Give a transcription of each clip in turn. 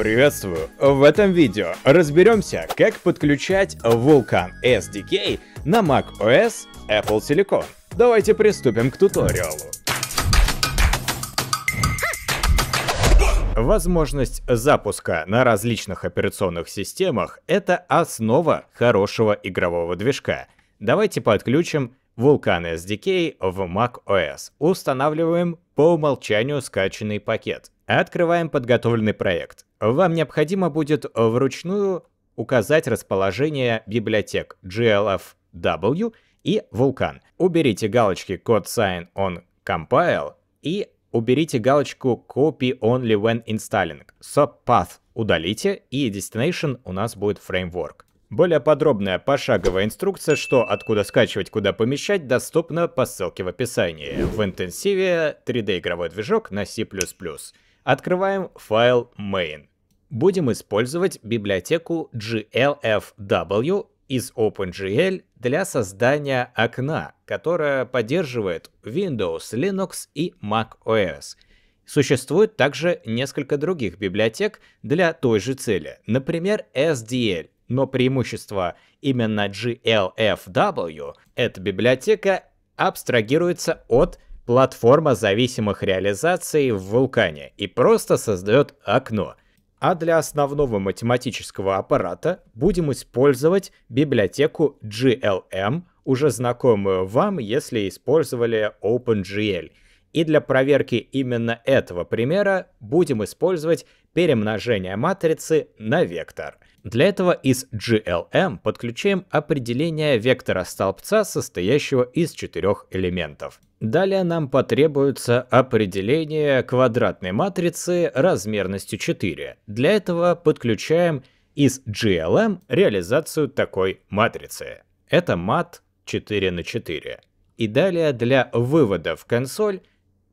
Приветствую! В этом видео разберемся, как подключать Vulkan SDK на macOS Apple Silicon. Давайте приступим к туториалу. Возможность запуска на различных операционных системах – это основа хорошего игрового движка. Давайте подключим Vulkan SDK в macOS. Устанавливаем по умолчанию скачанный пакет. Открываем подготовленный проект. Вам необходимо будет вручную указать расположение библиотек GLFW и Vulkan. Уберите галочки Code Sign on Compile и уберите галочку Copy Only When Installing. Subpath удалите и Destination у нас будет Framework. Более подробная пошаговая инструкция, что откуда скачивать, куда помещать, доступна по ссылке в описании. В интенсиве 3D игровой движок на C++. Открываем файл main будем использовать библиотеку glfw из OpenGL для создания окна, которое поддерживает Windows, Linux и macOS. Существует также несколько других библиотек для той же цели, например, SDL, но преимущество именно GLFW — эта библиотека абстрагируется от платформа зависимых реализаций в вулкане и просто создает окно — а для основного математического аппарата будем использовать библиотеку GLM, уже знакомую вам, если использовали OpenGL. И для проверки именно этого примера будем использовать перемножение матрицы на вектор. Для этого из GLM подключаем определение вектора столбца, состоящего из четырех элементов. Далее нам потребуется определение квадратной матрицы размерностью 4. Для этого подключаем из GLM реализацию такой матрицы. Это мат 4 на 4. И далее для вывода в консоль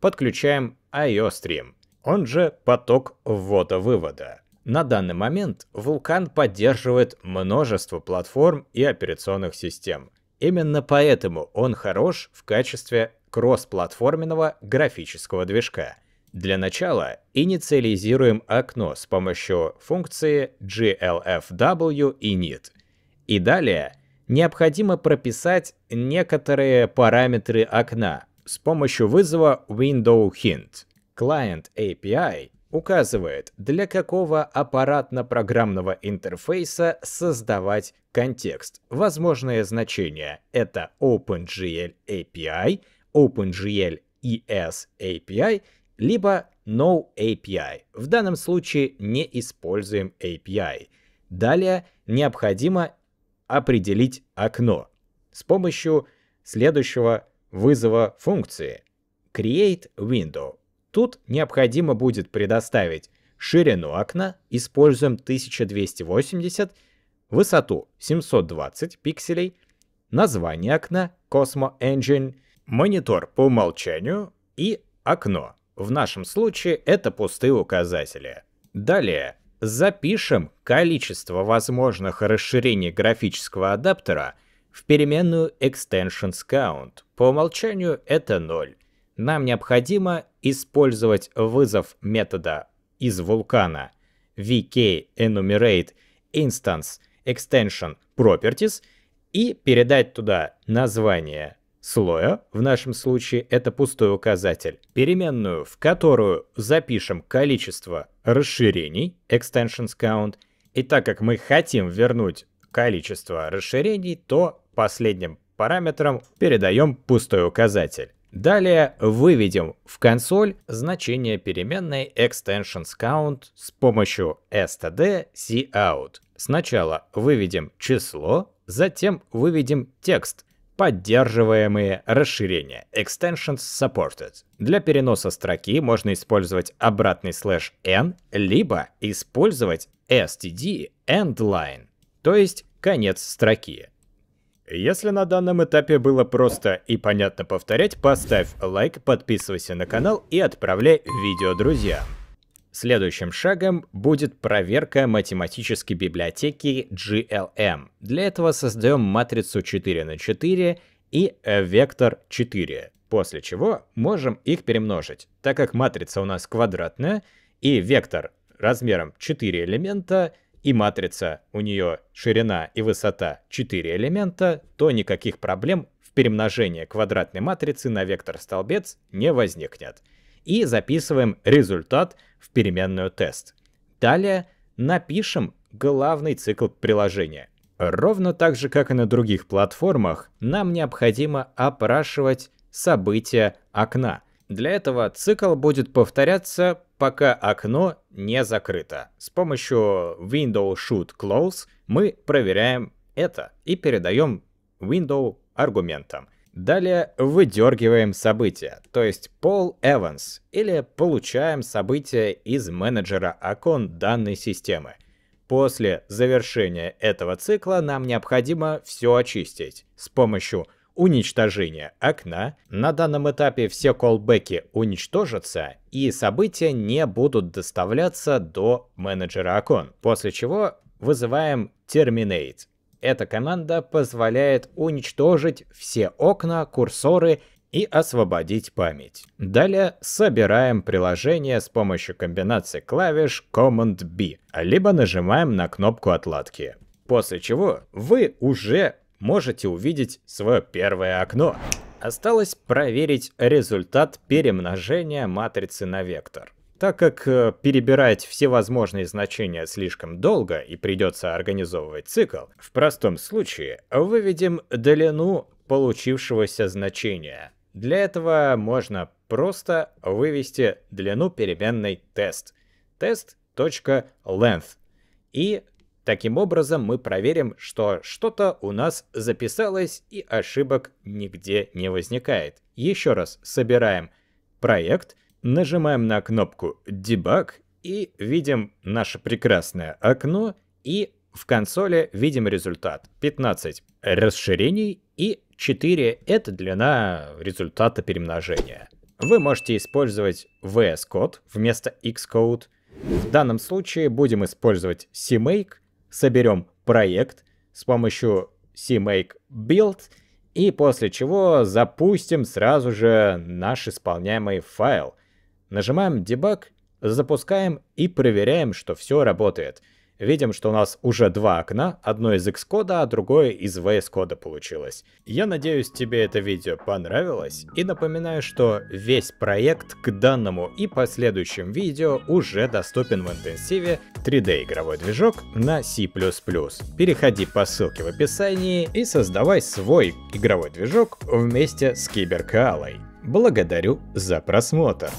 подключаем IOStream, он же поток ввода-вывода. На данный момент Vulkan поддерживает множество платформ и операционных систем. Именно поэтому он хорош в качестве кроссплатформенного графического движка. Для начала инициализируем окно с помощью функции glfw init. И далее необходимо прописать некоторые параметры окна с помощью вызова window_hint. Client API указывает, для какого аппаратно-программного интерфейса создавать контекст. Возможные значения — это OpenGL API — OpenGL ES API, либо No API. В данном случае не используем API. Далее необходимо определить окно с помощью следующего вызова функции create window. Тут необходимо будет предоставить ширину окна, используем 1280, высоту 720 пикселей, название окна Cosmo Engine, монитор по умолчанию и окно. В нашем случае это пустые указатели. Далее запишем количество возможных расширений графического адаптера в переменную extensions count. По умолчанию это 0. Нам необходимо использовать вызов метода из вулкана vk enumerate instance extension properties и передать туда название слоя, в нашем случае это пустой указатель, переменную, в которую запишем количество расширений, extensions count, и так как мы хотим вернуть количество расширений, то последним параметром передаем пустой указатель. Далее выведем в консоль значение переменной extensions count с помощью std cout. Сначала выведем число, затем выведем текст Поддерживаемые расширения Extensions Supported. Для переноса строки можно использовать обратный слэш n, либо использовать std endline, то есть конец строки. Если на данном этапе было просто и понятно повторять, поставь лайк, подписывайся на канал и отправляй видео друзьям. Следующим шагом будет проверка математической библиотеки GLM. Для этого создаем матрицу 4 на 4 и вектор 4, после чего можем их перемножить. Так как матрица у нас квадратная и вектор размером 4 элемента, и матрица у нее ширина и высота 4 элемента, то никаких проблем в перемножении квадратной матрицы на вектор-столбец не возникнет и записываем результат в переменную тест. Далее напишем главный цикл приложения. Ровно так же, как и на других платформах, нам необходимо опрашивать события окна. Для этого цикл будет повторяться, пока окно не закрыто. С помощью window should close мы проверяем это и передаем window аргументом. Далее выдергиваем события, то есть Пол Эванс, или получаем события из менеджера окон данной системы. После завершения этого цикла нам необходимо все очистить с помощью уничтожения окна. На данном этапе все колбеки уничтожатся и события не будут доставляться до менеджера окон, после чего вызываем Terminate эта команда позволяет уничтожить все окна, курсоры и освободить память. Далее собираем приложение с помощью комбинации клавиш Command-B, либо нажимаем на кнопку отладки. После чего вы уже можете увидеть свое первое окно. Осталось проверить результат перемножения матрицы на вектор. Так как э, перебирать все возможные значения слишком долго и придется организовывать цикл, в простом случае выведем длину получившегося значения. Для этого можно просто вывести длину переменной тест. test.length. И таким образом мы проверим, что что-то у нас записалось и ошибок нигде не возникает. Еще раз собираем проект — нажимаем на кнопку Debug и видим наше прекрасное окно и в консоли видим результат 15 расширений и 4 это длина результата перемножения. Вы можете использовать VS Code вместо Xcode. В данном случае будем использовать CMake, соберем проект с помощью CMake Build и после чего запустим сразу же наш исполняемый файл. Нажимаем Debug, запускаем и проверяем, что все работает. Видим, что у нас уже два окна, одно из Xcode, а другое из VS Code получилось. Я надеюсь, тебе это видео понравилось, и напоминаю, что весь проект к данному и последующим видео уже доступен в интенсиве 3D игровой движок на C++. Переходи по ссылке в описании и создавай свой игровой движок вместе с Киберкалой. Благодарю за просмотр!